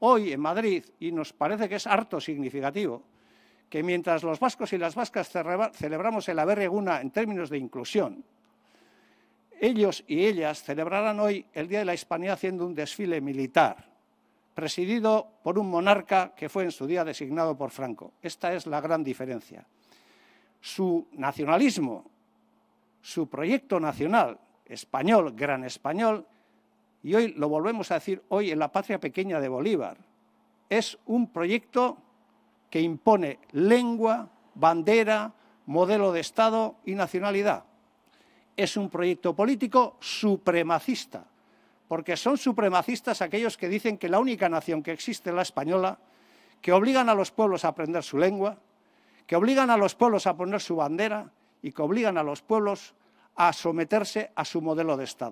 hoy en Madrid, y nos parece que es harto significativo, que mientras los vascos y las vascas celebramos el haber en términos de inclusión, ellos y ellas celebrarán hoy el Día de la Hispanidad haciendo un desfile militar, presidido por un monarca que fue en su día designado por Franco. Esta es la gran diferencia. Su nacionalismo, su proyecto nacional, español, gran español, y hoy lo volvemos a decir hoy en la patria pequeña de Bolívar, es un proyecto que impone lengua, bandera, modelo de Estado y nacionalidad. Es un proyecto político supremacista, porque son supremacistas aquellos que dicen que la única nación que existe es la española, que obligan a los pueblos a aprender su lengua, que obligan a los pueblos a poner su bandera y que obligan a los pueblos a someterse a su modelo de Estado.